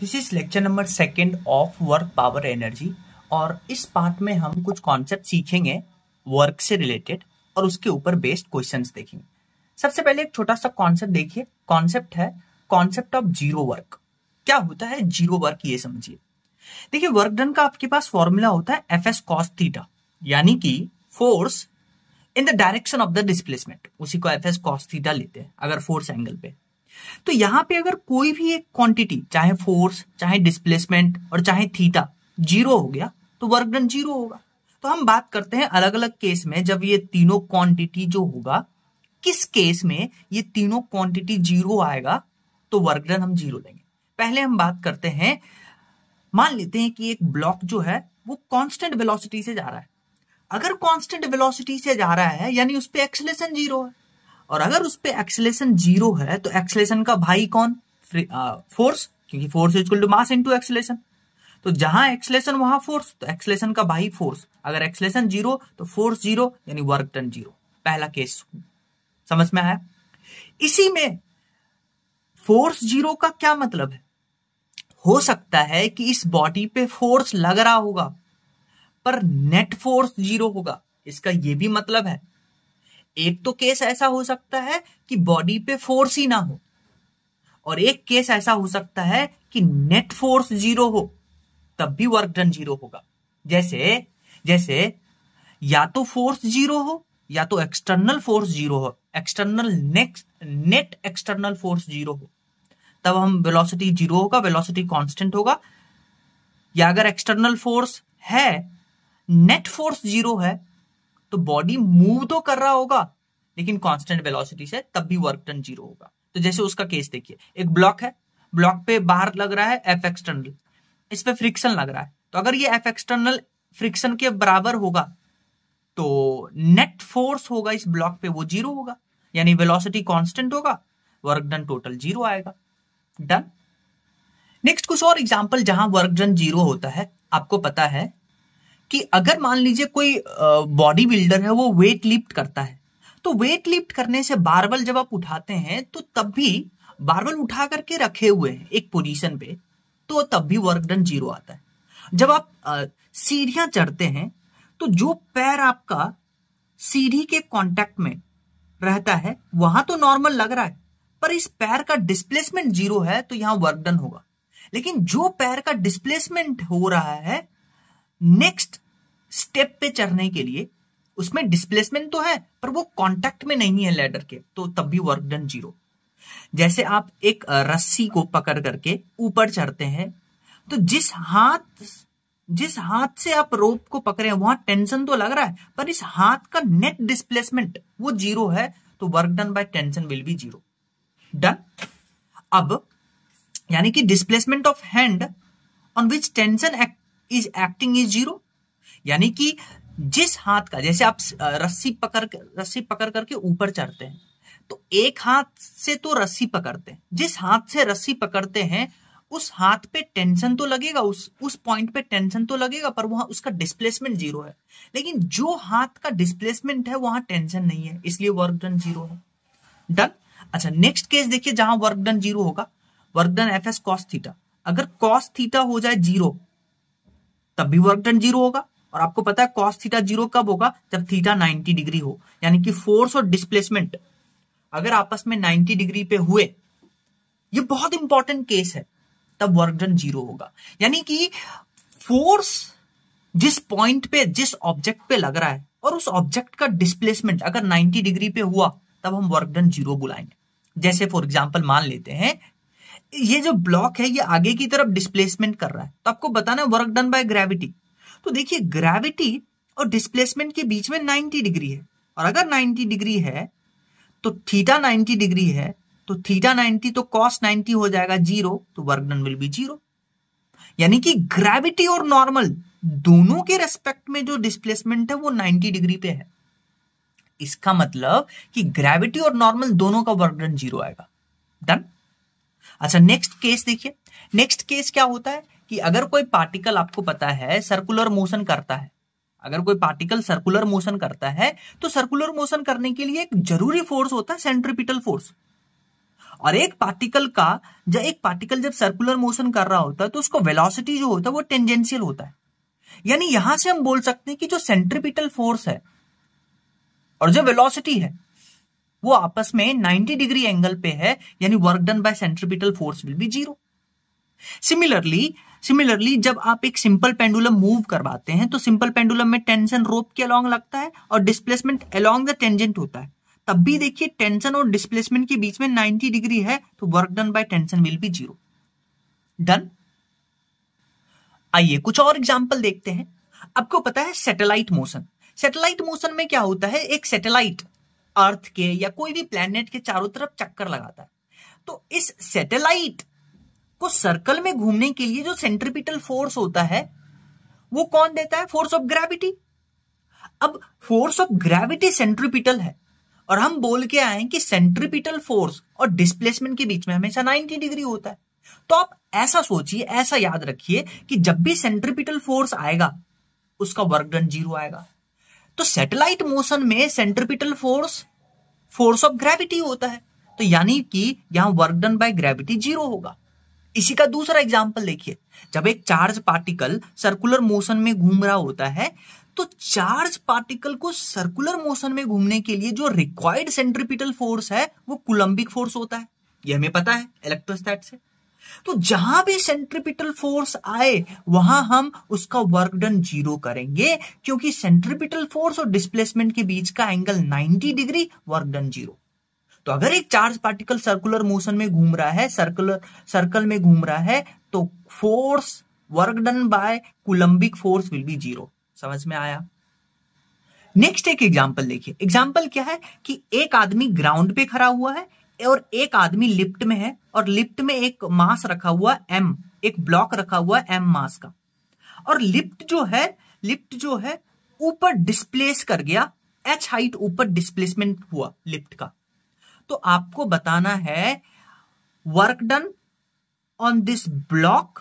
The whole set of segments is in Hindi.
this is lecture number second of work power energy और इस पार्ट में हम कुछ कॉन्सेप्ट सीखेंगे वर्क से रिलेटेड और उसके ऊपर बेस्ड क्वेश्चन देखेंगे सबसे पहले एक छोटा सा कॉन्सेप्ट देखिए कॉन्सेप्ट है कॉन्सेप्ट ऑफ जीरो वर्क क्या होता है जीरो वर्क ये समझिए देखिए वर्क डन का आपके पास फॉर्मूला होता है एफ एस कॉस थीटा यानी कि force in the direction of the displacement उसी को एफ एस कॉस थीटा लेते हैं अगर फोर्स एंगल पे तो यहां पे अगर कोई भी एक क्वांटिटी चाहे फोर्स चाहे डिस्प्लेसमेंट और चाहे थीटा जीरो हो गया तो वर्क डन जीरो होगा तो हम बात करते हैं अलग अलग केस में जब ये तीनों क्वांटिटी जो होगा किस केस में ये तीनों क्वांटिटी जीरो आएगा तो वर्क डन हम जीरो लेंगे पहले हम बात करते हैं मान लेते हैं कि एक ब्लॉक जो है वो कॉन्स्टेंट वेलोसिटी से जा रहा है अगर कॉन्स्टेंट वेलोसिटी से जा रहा है यानी उस पर एक्सलेशन जीरो है और अगर उस पर एक्सलेशन जीरो है तो एक्सलेशन का भाई कौन फोर्स क्योंकि force is to mass into acceleration तो जहां एक्सलेशन वहां फोर्स तो एक्सलेशन का भाई फोर्स अगर एक्सलेशन जीरो तो फोर्स जीरो यानी वर्क टन जीरो पहला केस समझ में आया इसी में फोर्स जीरो का क्या मतलब है हो सकता है कि इस बॉडी पे फोर्स लग रहा होगा पर नेट फोर्स जीरो होगा इसका यह भी मतलब है एक तो केस ऐसा हो सकता है कि बॉडी पे फोर्स ही ना हो और एक केस ऐसा हो सकता है कि नेट फोर्स जीरो हो तब भी वर्क डन जीरो होगा जैसे जैसे या तो फोर्स जीरो हो या तो एक्सटर्नल फोर्स जीरो हो external next net external force zero हो तब हम वेलोसिटी जीरो होगा वेलोसिटी कांस्टेंट होगा या अगर एक्सटर्नल फोर्स है नेट फोर्स जीरो है तो बॉडी मूव तो कर रहा होगा लेकिन कॉन्स्टेंट वेलोसिटी से तब भी वर्क टन जीरो होगा तो जैसे उसका केस देखिए एक ब्लॉक है ब्लॉक पे बाहर लग रहा है एफ एक्सटर्नल इस पे फ्रिक्शन लग रहा है तो अगर ये एफ एक्सटर्नल फ्रिक्शन के बराबर होगा तो नेट फोर्स होगा इस ब्लॉक पे वो जीरो होगा यानी वेलोसिटी कांस्टेंट होगा वर्क डन टोटल जीरो आएगा डन नेक्स्ट कुछ और एग्जांपल जहां वर्क डन जीरो होता है आपको पता है कि अगर मान लीजिए कोई बॉडी बिल्डर है वो वेट लिफ्ट करता है तो वेट लिफ्ट करने से बारबल जब आप उठाते हैं तो तब भी बारबल उठा करके रखे हुए हैं एक पोजीशन पे तो तब भी वर्क डन जीरो आता है जब आप सीढ़ियां चढ़ते हैं तो जो पैर आपका सीढ़ी के कांटेक्ट में रहता है वहां तो नॉर्मल लग रहा है पर इस पैर का डिस्प्लेसमेंट जीरो है तो यहां वर्क डन होगा लेकिन जो पैर का डिस्प्लेसमेंट हो रहा है नेक्स्ट स्टेप पे चढ़ने के लिए उसमें डिस्प्लेसमेंट तो है पर वो कांटेक्ट में नहीं है लेडर के तो तब भी वर्क डन जीरो जैसे आप एक रस्सी को पकड़ करके ऊपर चढ़ते हैं तो जिस हाथ जिस हाथ से आप रोप को पकड़े वहां टेंशन तो लग रहा है पर इस हाथ का नेट डिस्प्लेसमेंट वो जीरो है तो work done by tension will be zero done अब यानी कि displacement of hand on which tension act is acting is zero यानी कि जिस हाथ का जैसे आप रस्सी पकड़ रस्सी पकड़ करके ऊपर चढ़ते हैं तो एक हाथ से तो रस्सी पकड़ते हैं जिस हाथ से रस्सी पकड़ते हैं उस हाथ पे टेंशन तो लगेगा उस उस पॉइंट पे टेंशन तो लगेगा पर वहां उसका डिस्प्लेसमेंट जीरो है लेकिन जो हाथ का डिस्प्लेसमेंट है वहां टेंशन नहीं है इसलिए वर्क डन जीरो है डन अच्छा नेक्स्ट केस देखिए जहां वर्क डन जीरो होगा work done F S cos theta अगर कॉस थीटा हो जाए जीरो तब भी वर्क डन जीरो होगा और आपको पता है कॉस्ट थीटा जीरो कब होगा जब थीटा 90 डिग्री हो यानी कि फोर्स और डिस्प्लेसमेंट अगर आपस में 90 डिग्री पे हुए ये बहुत इंपॉर्टेंट केस है तब वर्क डन जीरो होगा यानी कि फोर्स जिस पॉइंट पे जिस ऑब्जेक्ट पे लग रहा है और उस ऑब्जेक्ट का डिस्प्लेसमेंट अगर 90 डिग्री पे हुआ तब हम वर्क डन जीरो बुलाएंगे जैसे फॉर एग्जाम्पल मान लेते हैं ये जो ब्लॉक है ये आगे की तरफ डिस्प्लेसमेंट कर रहा है तो आपको बताना है वर्क डन बाय ग्रेविटी तो देखिए ग्रेविटी और डिस्प्लेसमेंट के बीच में 90 डिग्री है और अगर 90 डिग्री है तो थीटा 90 डिग्री है तो थीटा 90 तो कॉस 90 हो जाएगा जीरो तो work done will be zero यानी कि ग्रेविटी और नॉर्मल दोनों के रेस्पेक्ट में जो डिस्प्लेसमेंट है वो नाइनटी डिग्री पे है इसका मतलब कि ग्रेविटी और नॉर्मल दोनों का वर्क डन जीरो आएगा डन अच्छा नेक्स्ट केस देखिए नेक्स्ट केस क्या होता है कि अगर कोई पार्टिकल आपको पता है सर्कुलर मोशन करता है अगर कोई पार्टिकल सर्कुलर मोशन करता है तो सर्कुलर मोशन करने के लिए एक जरूरी फोर्स होता है सेंट्रिपिटल फोर्स और एक पार्टिकल का जब एक पार्टिकल जब सर्कुलर मोशन कर रहा होता है तो उसको वेलोसिटी जो होता है वो टेंजेंशियल होता है यानी यहां से हम बोल सकते हैं कि जो सेंट्रिपिटल फोर्स है और जो वेलोसिटी है वो आपस में 90 डिग्री एंगल पे है यानी work done by centripetal force will be zero similarly similarly जब आप एक सिंपल पेंडुलम मूव करवाते हैं तो सिंपल पेंडुलम में टेंशन रोप के अलोंग लगता है और डिस्प्लेसमेंट अलोंग द टेंजेंट होता है तब भी देखिए टेंशन और डिस्प्लेसमेंट के बीच में 90 डिग्री है तो work done by tension will be zero done आइए कुछ और एग्जांपल देखते हैं आपको पता है सैटेलाइट मोशन सैटेलाइट मोशन में क्या होता है एक सैटेलाइट अर्थ के या कोई भी प्लेनेट के चारों तरफ चक्कर लगाता है तो इस सैटेलाइट को सर्कल में घूमने के लिए जो सेंट्रिपिटल फोर्स होता है वो कौन देता है फोर्स ऑफ ग्रेविटी अब फोर्स ऑफ ग्रेविटी सेंट्रिपिटल है और हम बोल के आए कि सेंट्रिपिटल फोर्स और डिस्प्लेसमेंट के बीच में हमेशा नाइनटी डिग्री होता है तो आप ऐसा सोचिए ऐसा याद रखिए कि जब भी सेंट्रिपिटल फोर्स आएगा उसका वर्क डन जीरो आएगा तो सैटेलाइट मोशन में centripetal force force of gravity होता है तो यानी कि यहां work done by gravity zero होगा इसी का दूसरा एग्जाम्पल देखिए जब एक चार्ज पार्टिकल सर्कुलर मोशन में घूम रहा होता है तो चार्ज पार्टिकल को सर्कुलर मोशन में घूमने के लिए जो रिक्वायर्ड सेंट्रिपिटल फोर्स है वो कुलंबिक फोर्स होता है ये हमें पता है इलेक्ट्रोस्टैट से तो जहां भी सेंट्रिपिटल फोर्स आए वहां हम उसका वर्क डन जीरो करेंगे क्योंकि सेंट्रिपिटल फोर्स और डिस्प्लेसमेंट के बीच का angle 90 degree work done zero तो अगर एक चार्ज पार्टिकल सर्कुलर मोशन में घूम रहा है सर्कुलर सर्कल में घूम रहा है तो force work done by coulombic force will be zero समझ में आया नेक्स्ट एक एग्जाम्पल देखिए एग्जाम्पल क्या है कि एक आदमी ग्राउंड पे खड़ा हुआ है और एक आदमी लिफ्ट में है और लिफ्ट में एक मास रखा हुआ एम एक ब्लॉक रखा हुआ एम मास का और लिफ्ट जो है लिफ्ट जो है ऊपर डिस्प्लेस कर गया एच हाइट ऊपर डिस्प्लेसमेंट हुआ लिफ्ट का तो आपको बताना है work done on this block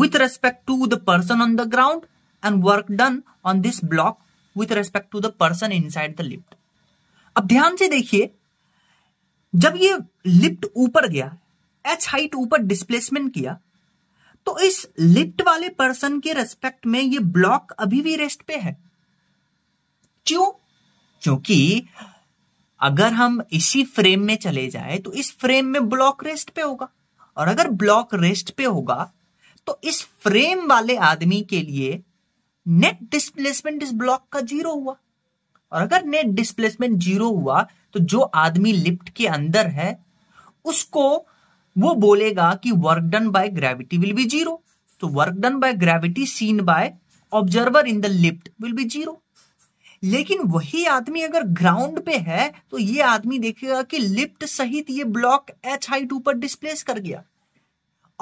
with respect to the person on the ground and work done on this block with respect to the person inside the lift अब ध्यान से देखिए जब ये लिफ्ट ऊपर गया एच हाइट ऊपर डिस्प्लेसमेंट किया तो इस लिफ्ट वाले पर्सन के रेस्पेक्ट में ये ब्लॉक अभी भी रेस्ट पे है क्यों क्योंकि अगर हम इसी फ्रेम में चले जाए तो इस फ्रेम में ब्लॉक रेस्ट पे होगा और अगर ब्लॉक रेस्ट पे होगा तो इस फ्रेम वाले आदमी के लिए नेट डिस्प्लेसमेंट इस ब्लॉक का जीरो हुआ और अगर नेट डिस्प्लेसमेंट जीरो हुआ तो जो आदमी लिफ्ट के अंदर है उसको वो बोलेगा कि work done by gravity will be zero तो work done by gravity seen by observer in the lift will be zero लेकिन वही आदमी अगर ग्राउंड पे है तो ये आदमी देखेगा कि लिफ्ट सहित ये ब्लॉक एच हाइट ऊपर डिस्प्लेस कर गया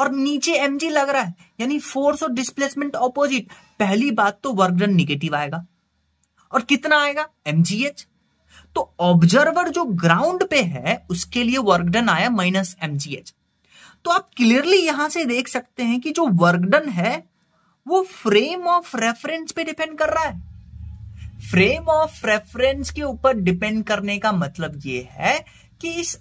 और नीचे एम लग रहा है यानी फोर्स और डिस्प्लेसमेंट ऑपोजिट पहली बात तो वर्क डन निगेटिव आएगा और कितना आएगा एमजीएच तो ऑब्जर्वर जो ग्राउंड पे है उसके लिए वर्क डन आया माइनस एमजीएच तो आप क्लियरली यहां से देख सकते हैं कि जो वर्क डन है वो फ्रेम ऑफ रेफरेंस पे डिपेंड कर रहा है फ्रेम ऑफ रेफरेंस के ऊपर डिपेंड करने का मतलब ये है कि इस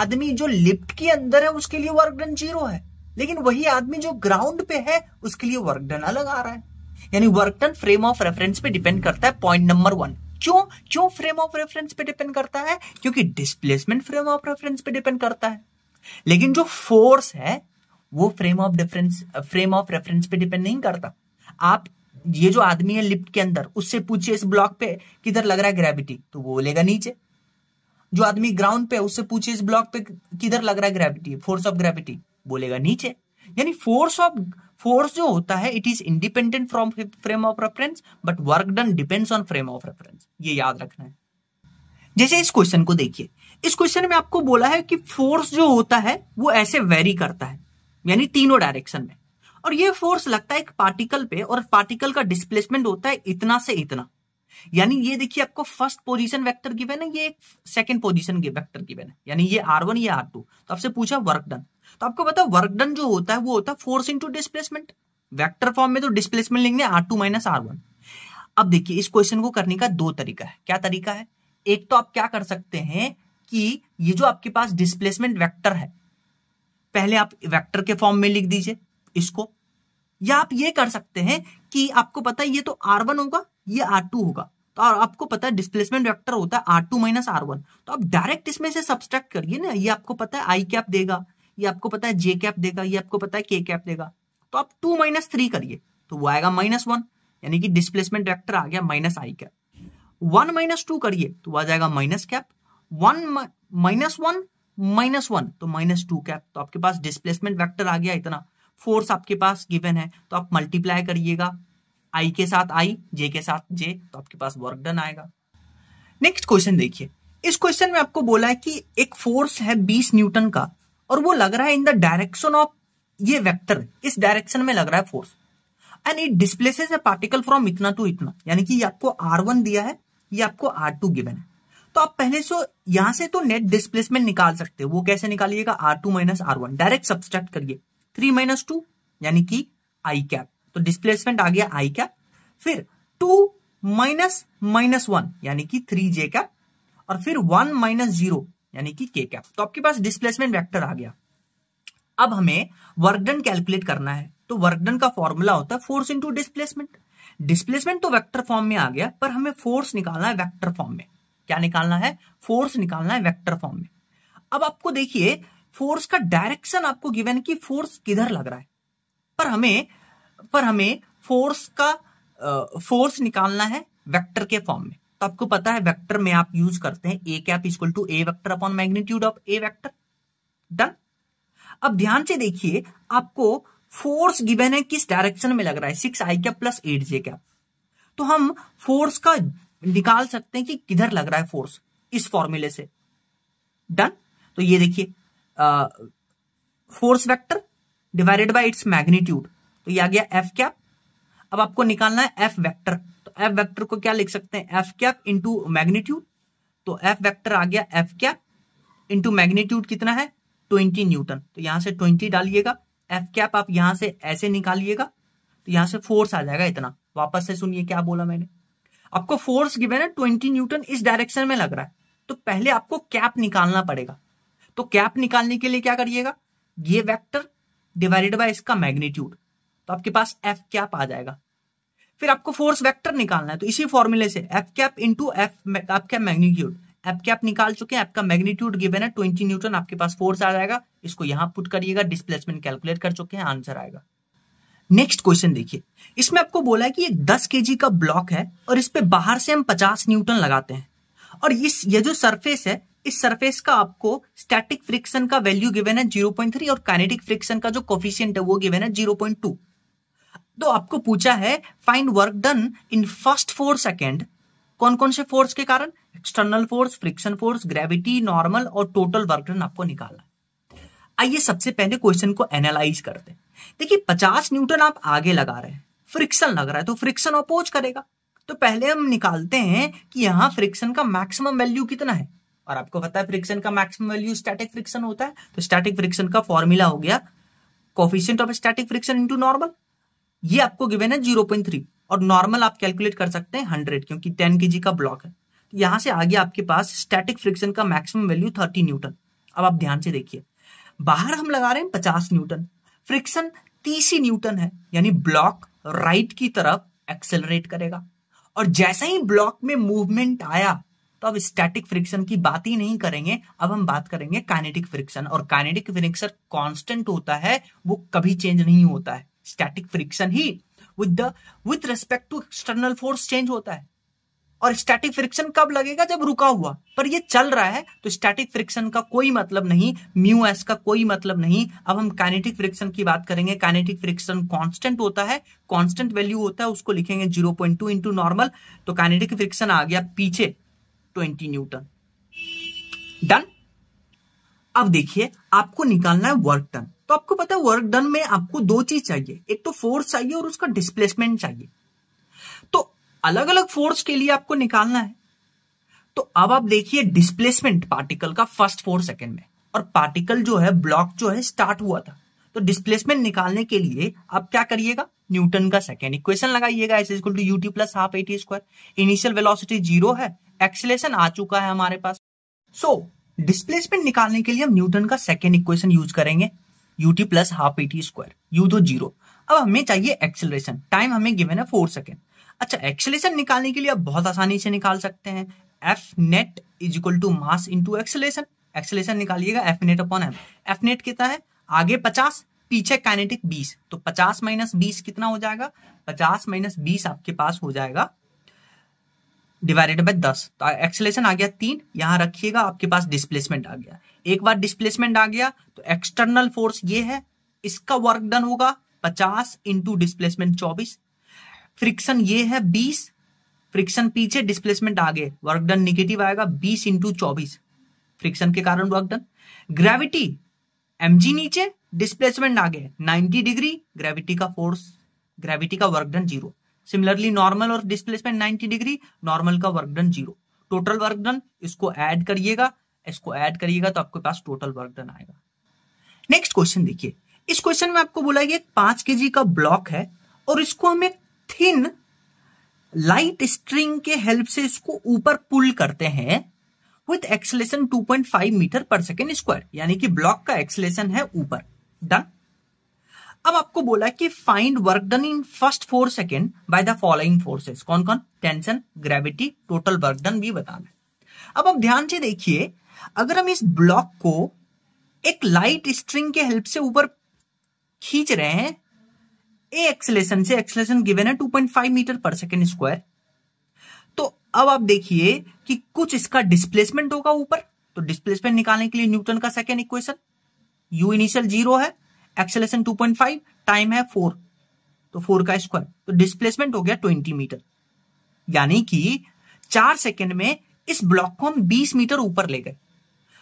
आदमी जो लिफ्ट के अंदर है उसके लिए वर्क डन जीरो है लेकिन वही आदमी जो ग्राउंड पे है उसके लिए वर्क डन अलग आ रहा है यानी work done frame of reference पे डिपेंड करता है पॉइंट नंबर वन क्यों क्यों फ्रेम ऑफ रेफरेंस पे डिपेंड करता है क्योंकि डिस्प्लेसमेंट फ्रेम ऑफ रेफरेंस पे डिपेंड करता है लेकिन जो फोर्स है वो frame of difference frame of reference पे डिपेंड नहीं करता आप ये जो आदमी है लिफ्ट के अंदर उससे पूछिए इस ब्लॉक पे किधर लग रहा है ग्रेविटी तो वो बोलेगा नीचे जो आदमी ग्राउंड पे उससे पूछिए इस ब्लॉक पे किधर लग रहा है ग्रेविटी फोर्स ऑफ ग्रेविटी बोलेगा नीचे यानी फोर्स ऑफ फोर्स जो होता है it is independent from frame of reference but work done depends on frame of reference ये याद रखना है जैसे इस क्वेश्चन को देखिए इस क्वेश्चन में आपको बोला है कि फोर्स जो होता है वो ऐसे वेरी करता है यानी तीनों डायरेक्शन में और ये फोर्स लगता है एक पार्टिकल पे और पार्टिकल का डिस्प्लेसमेंट होता है इतना से इतना यानी ये देखिए आपको फर्स्ट पोजीशन वेक्टर गिवन है ये सेकंड पोजीशन वेक्टर गिवन है यानी ये आर वन ये आर टू तो आपसे पूछा वर्क डन तो आपको पता है वर्क डन जो होता है वो होता है force into displacement vector form में तो डिस्प्लेसमेंट लेंगे R two minus R one अब देखिए इस क्वेश्चन को करने का दो तरीका है क्या तरीका है एक तो आप क्या कर सकते हैं कि ये जो आपके पास डिस्प्लेसमेंट वैक्टर है पहले आप वैक्टर के फॉर्म में लिख दीजिए इसको या आप ये कर सकते हैं कि आपको पता है ये तो आर वन होगा ये आर टू होगा तो और आपको पता है डिस्प्लेसमेंट वेक्टर होता है R2 टू माइनस आर तो आप डायरेक्ट इसमें से सब्सट्रैक्ट करिए ना ये आपको पता है I कैप देगा ये आपको पता है जे कैप देगा ये आपको पता है के कैप देगा तो आप टू माइनस थ्री करिए तो वो आएगा माइनस वन यानी कि डिस्प्लेसमेंट वेक्टर आ गया minus I cap one minus two करिए तो आ जाएगा minus cap one minus one minus one तो माइनस टू कैप तो आपके पास डिस्प्लेसमेंट वेक्टर आ गया इतना फोर्स आपके पास गिवन है तो आप मल्टीप्लाई करिएगा आई के साथ आई जे के साथ जे तो आपके पास वर्क डन आएगा नेक्स्ट क्वेश्चन देखिए इस क्वेश्चन में आपको बोला है कि एक फोर्स है 20 न्यूटन का और वो लग रहा है इन द डायरेक्शन ऑफ ये वेक्टर इस डायरेक्शन में लग रहा है force and it displaces a particle from इतना टू इतना यानी कि ये आपको आर वन दिया है ये आपको आर टू गिवन है तो आप पहले सो यहां से तो नेट डिस्प्लेसमेंट निकाल सकते हो वो कैसे निकालिएगा R two minus R one direct subtract करिए थ्री माइनस टू यानी कि आई कैप तो डिस्प्लेसमेंट आ गया आई कैप फिर टू माइनस माइनस वन यानी कि थ्री जे कैप और फिर वन माइनस जीरो यानी कि के कैप तो आपके पास डिस्प्लेसमेंट वेक्टर आ गया अब हमें वर्कडन कैलकुलेट करना है तो वर्कडन का फॉर्मूला होता है फोर्स इंटू डिस्प्लेसमेंट डिस्प्लेसमेंट तो वेक्टर फॉर्म में आ गया पर हमें फोर्स निकालना है वेक्टर फॉर्म में क्या निकालना है फोर्स निकालना है वेक्टर फॉर्म में अब आपको देखिए फोर्स का डायरेक्शन आपको गिवन कि फोर्स किधर लग रहा है पर हमें पर हमें फोर्स का फोर्स निकालना है वेक्टर के फॉर्म में तो आपको पता है वेक्टर में आप यूज करते हैं A cap is equal to A vector upon magnitude of A vector done अब ध्यान से देखिए आपको फोर्स गिवन है किस डायरेक्शन में लग रहा है six I cap plus eight J cap तो हम फोर्स का निकाल सकते हैं कि किधर लग रहा है फोर्स इस फॉर्मूले से डन तो ये देखिए force vector divided by its magnitude तो ये आ गया एफ कैप अब आपको निकालना है एफ वेक्टर तो एफ वेक्टर को क्या लिख सकते हैं एफ कैप इंटू मैग्नीट्यूड तो एफ वेक्टर आ गया एफ कैप इंटू मैग्नीट्यूड कितना है ट्वेंटी न्यूटन तो यहाँ से ट्वेंटी डालिएगा एफ कैप आप यहां से ऐसे निकालिएगा तो यहाँ से फोर्स आ जाएगा इतना वापस से सुनिए क्या बोला मैंने आपको फोर्स गिवन है ट्वेंटी न्यूटन इस डायरेक्शन में लग रहा है तो पहले आपको कैप निकालना पड़ेगा तो कैप निकालने के लिए क्या करिएगा ये वेक्टर डिवाइडेड बाय इसका मैग्नीट्यूड तो आपके पास एफ कैप आ जाएगा फिर आपको फोर्स वेक्टर निकालना है तो इसी फॉर्मूले से एफ कैप इंटू एफ आपका मैग्नीट्यूड एफ कैप निकाल चुके हैं आपका मैग्नीट्यूड गिवन है ट्वेंटी न्यूटन आपके पास फोर्स आ जाएगा इसको यहां पुट करिएगा डिस्प्लेसमेंट कैलकुलेट कर चुके हैं आंसर आएगा नेक्स्ट क्वेश्चन देखिए इसमें आपको बोला है कि एक 10 केजी का ब्लॉक है और इस पे बाहर से हम 50 न्यूटन लगाते हैं और इस ये जो सरफेस है इस सरफेस का आपको स्टैटिक फ्रिक्शन का वैल्यू गिवन है 0.3 और काइनेटिक फ्रिक्शन का जो कोफिशियंट है वो गिवन है 0.2 तो आपको पूछा है find work done in first four second कौन कौन से फोर्स के कारण external force friction force gravity normal और टोटल वर्क डन आपको निकालना आइए सबसे पहले क्वेश्चन को एनालाइज करते हैं देखिए पचास न्यूटन आप आगे लगा रहे हैं फ्रिक्शन लग रहा है तो फ्रिक्शन अपोज करेगा तो पहले हम निकालते हैं कि यहां फ्रिक्शन का मैक्सिमम वैल्यू कितना है और आपको पता है फ्रिक्शन का मैक्सिमम वैल्यू स्टैटिक फ्रिक्शन होता है तो स्टैटिक फ्रिक्शन का फॉर्मूला हो गया coefficient of static friction into normal ये आपको गिवेन है जीरो पॉइंट थ्री और नॉर्मल आप कैलकुलेट कर सकते हैं हंड्रेड क्योंकि टेन के का ब्लॉक है तो यहां से आगे आपके पास स्टैटिक फ्रिक्शन का मैक्सिमम वैल्यू थर्टी न्यूटन अब आप ध्यान से देखिए बाहर हम लगा रहे हैं पचास न्यूटन फ्रिक्शन तीस न्यूटन है यानी ब्लॉक राइट की तरफ एक्सेलरेट करेगा और जैसा ही ब्लॉक में मूवमेंट आया तो अब स्टैटिक फ्रिक्शन की बात ही नहीं करेंगे अब हम बात करेंगे काइनेटिक फ्रिक्शन और काइनेटिक फ्रिक्शन कांस्टेंट होता है वो कभी चेंज नहीं होता है स्टैटिक फ्रिक्शन ही with the with respect to external force change होता है और स्टैटिक फ्रिक्शन कब लगेगा जब रुका हुआ पर ये चल रहा है तो स्टैटिक फ्रिक्शन का कोई मतलब नहीं म्यू एस का कोई मतलब नहीं अब हम काइनेटिक फ्रिक्शन की बात करेंगे काइनेटिक फ्रिक्शन कांस्टेंट होता है कांस्टेंट वैल्यू होता है उसको लिखेंगे 0.2 पॉइंट टू नॉर्मल तो काइनेटिक फ्रिक्शन आ गया पीछे ट्वेंटी न्यूटन डन अब देखिए आपको निकालना है वर्क टन तो आपको पता है वर्क डन में आपको दो चीज चाहिए एक तो फोर्स चाहिए और उसका डिस्प्लेसमेंट चाहिए तो अलग अलग फोर्स के लिए आपको निकालना है तो अब आप देखिए डिस्प्लेसमेंट पार्टिकल का फर्स्ट फोर सेकेंड में और पार्टिकल जो है ब्लॉक जो है स्टार्ट हुआ था तो डिस्प्लेसमेंट निकालने के लिए आप क्या करिएगा न्यूटन का सेकेंड इक्वेशन लगाइएगा S equal to UT plus half AT square initial velocity zero है एक्सलेशन आ चुका है हमारे पास सो so, डिस्प्लेसमेंट निकालने के लिए हम न्यूटन का सेकेंड इक्वेशन यूज करेंगे UT plus half A T square U दो जीरो अब हमें चाहिए एक्सेलरेशन टाइम हमें गिवन है फोर सेकेंड अच्छा एक्सेलेशन निकालने के लिए आप बहुत आसानी से निकाल सकते हैं F net is equal to mass into acceleration acceleration निकालिएगा F net upon M F net कितना है आगे पचास पीछे काइनेटिक बीस तो पचास माइनस बीस कितना हो जाएगा पचास माइनस बीस आपके पास हो जाएगा डिवाइडेड बाय दस तो एक्सलेशन आ गया तीन यहां रखिएगा आपके पास डिस्प्लेसमेंट आ गया एक बार डिस्प्लेसमेंट आ गया तो एक्सटर्नल फोर्स ये है इसका वर्क डन होगा पचास इंटू डिस्प्लेसमेंट चौबीस फ्रिक्शन ये है बीस फ्रिक्शन पीछे डिस्प्लेसमेंट आगे वर्क डन निगेटिव आएगा बीस इंटू चौबीस फ्रिक्शन के कारण work done gravity M G नीचे डिस्प्लेसमेंट आगे नाइनटी डिग्री ग्रेविटी का फोर्स ग्रेविटी का work done zero similarly normal और डिस्प्लेसमेंट 90 डिग्री नॉर्मल का work done zero total work done इसको ऐड करिएगा इसको ऐड करिएगा तो आपके पास टोटल वर्क डन आएगा नेक्स्ट क्वेश्चन देखिए इस क्वेश्चन में आपको बोला गया पांच के का ब्लॉक है और इसको हमें थिन लाइट स्ट्रिंग के हेल्प से इसको ऊपर पुल करते हैं विथ एक्सलेशन 2.5 मीटर पर सेकेंड स्क्वायर यानी कि ब्लॉक का एक्सलेशन है ऊपर डन अब आपको बोला कि find work done in first four second by the following forces कौन कौन tension gravity total work done भी बताना है अब आप ध्यान से देखिए अगर हम इस ब्लॉक को एक लाइट स्ट्रिंग के हेल्प से ऊपर खींच रहे हैं ए एक्सलेशन से एक्सलेशन गिवेन है 2.5 मीटर पर सेकेंड स्क्वायर तो अब आप देखिए कि कुछ इसका डिस्प्लेसमेंट होगा ऊपर तो डिस्प्लेसमेंट निकालने के लिए न्यूटन का second equation U initial zero है एक्सेलेशन 2.5 टाइम है फोर तो फोर का स्क्वायर तो डिस्प्लेसमेंट हो गया ट्वेंटी मीटर यानी कि चार सेकेंड में इस ब्लॉक को हम बीस मीटर ऊपर ले गए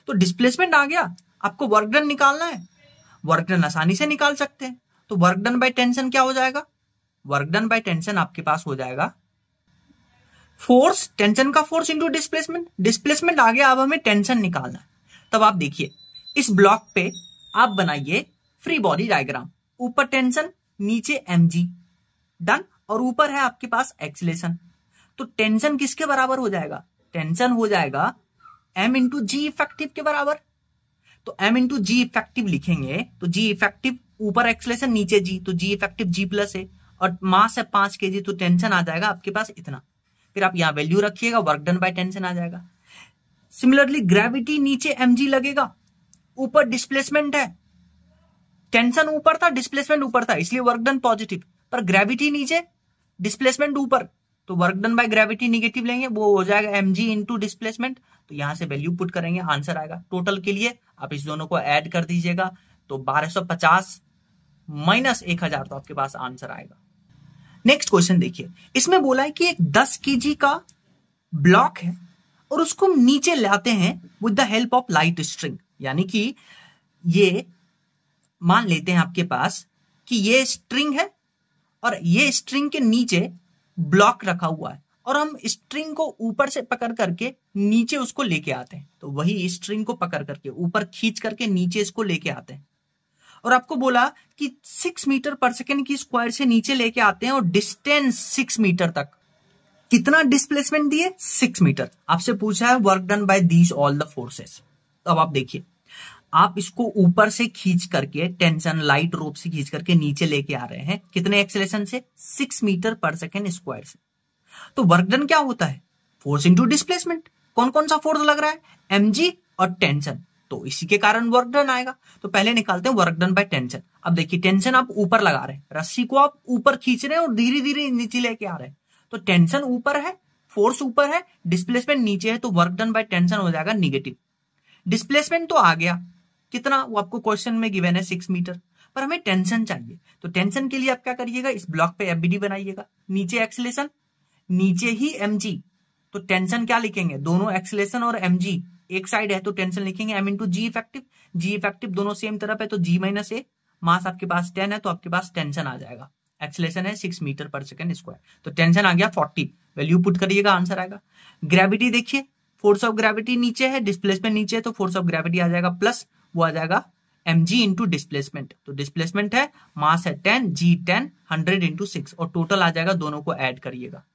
तो डिस्प्लेसमेंट आ गया आपको वर्क डन निकालना है वर्क डन आसानी से निकाल सकते हैं तो वर्क डन बाय टेंशन क्या हो जाएगा वर्क डन बाय टेंशन आपके पास हो जाएगा फोर्स टेंशन का फोर्स इनटू डिस्प्लेसमेंट डिस्प्लेसमेंट आ गया अब हमें टेंशन निकालना है तब आप देखिए इस ब्लॉक पे आप बनाइए फ्री बॉडी डायग्राम ऊपर टेंशन नीचे एमजी डन और ऊपर है आपके पास एक्सलेशन तो टेंशन किसके बराबर हो जाएगा टेंशन हो जाएगा एम इंटू जी इफेक्टिव के बराबर तो एम इंटू जी इफेक्टिव लिखेंगे तो जी इफेक्टिव ऊपर एक्सलेशन नीचे जी तो जी इफेक्टिव जी प्लस है और मास है पांच के जी तो टेंशन आ जाएगा आपके पास इतना फिर आप यहां वैल्यू रखिएगा वर्क डन बाय टेंशन आ जाएगा सिमिलरली ग्रेविटी नीचे एम लगेगा ऊपर डिस्प्लेसमेंट है टेंशन ऊपर था डिस्प्लेसमेंट ऊपर था इसलिए वर्क डन पॉजिटिव पर ग्रेविटी नीचे डिस्प्लेसमेंट ऊपर तो work done by gravity negative लेंगे वो हो जाएगा एम जी इंटू डिस्प्लेसमेंट तो यहां से वैल्यू पुट करेंगे आंसर आएगा टोटल के लिए आप इस दोनों को एड कर दीजिएगा तो 1250 माइनस एक हजार तो आपके पास आंसर आएगा नेक्स्ट क्वेश्चन देखिए इसमें बोला है कि एक 10 केजी का ब्लॉक है और उसको नीचे लाते हैं with the help of light string यानी कि ये मान लेते हैं आपके पास कि ये स्ट्रिंग है और ये स्ट्रिंग के नीचे ब्लॉक रखा हुआ है और हम स्ट्रिंग को ऊपर से पकड़ करके नीचे उसको लेके आते हैं तो वही स्ट्रिंग को पकड़ करके ऊपर खींच करके नीचे इसको लेके आते हैं और आपको बोला कि सिक्स मीटर पर सेकेंड की स्क्वायर से नीचे लेके आते हैं और डिस्टेंस सिक्स मीटर तक कितना डिस्प्लेसमेंट दिए सिक्स मीटर आपसे पूछा है work done by these all the forces अब आप देखिए आप इसको ऊपर से खींच करके टेंशन लाइट रोप से खींच करके नीचे लेके आ रहे हैं कितने एक्सेलेशन से सिक्स मीटर पर सेकेंड स्क्वायर से तो वर्क डन क्या होता है फोर्स इंटू डिस्प्लेसमेंट कौन कौन सा फोर्स लग रहा है एम और टेंशन तो इसी के कारण वर्क डन आएगा तो पहले निकालते हैं वर्क डन बाय टेंशन अब देखिए टेंशन आप ऊपर लगा रहे हैं रस्सी को आप ऊपर खींच रहे हैं और धीरे धीरे नीचे लेके आ रहे हैं तो टेंशन ऊपर है फोर्स ऊपर है डिस्प्लेसमेंट नीचे है तो वर्क डन बाय टेंशन हो जाएगा निगेटिव डिस्प्लेसमेंट तो आ गया कितना वो आपको क्वेश्चन में गिवेन है सिक्स मीटर पर हमें टेंशन चाहिए तो टेंशन के लिए आप क्या करिएगा इस ब्लॉक पे एफबीडी बनाइएगा नीचे एक्सलेशन नीचे ही एम तो टेंशन क्या लिखेंगे दोनों एक्सलेशन और एम एक साइड है तो टेंशन लिखेंगे M into G effective G effective दोनों सेम तरफ है तो जी माइनस ए मास आपके पास टेन है तो आपके पास टेंशन आ जाएगा एक्सलेशन है सिक्स मीटर पर सेकेंड स्क्वायर तो टेंशन आ गया फोर्टी वैल्यू पुट करिएगा आंसर आएगा ग्रेविटी देखिए फोर्स ऑफ ग्रेविटी नीचे है डिस्प्लेसमेंट नीचे है तो फोर्स ऑफ ग्रेविटी आ जाएगा प्लस वो आ जाएगा एम जी इंटू डिस्प्लेसमेंट तो डिस्प्लेसमेंट है मास है ten G ten hundred into six और टोटल आ जाएगा दोनों को एड करिएगा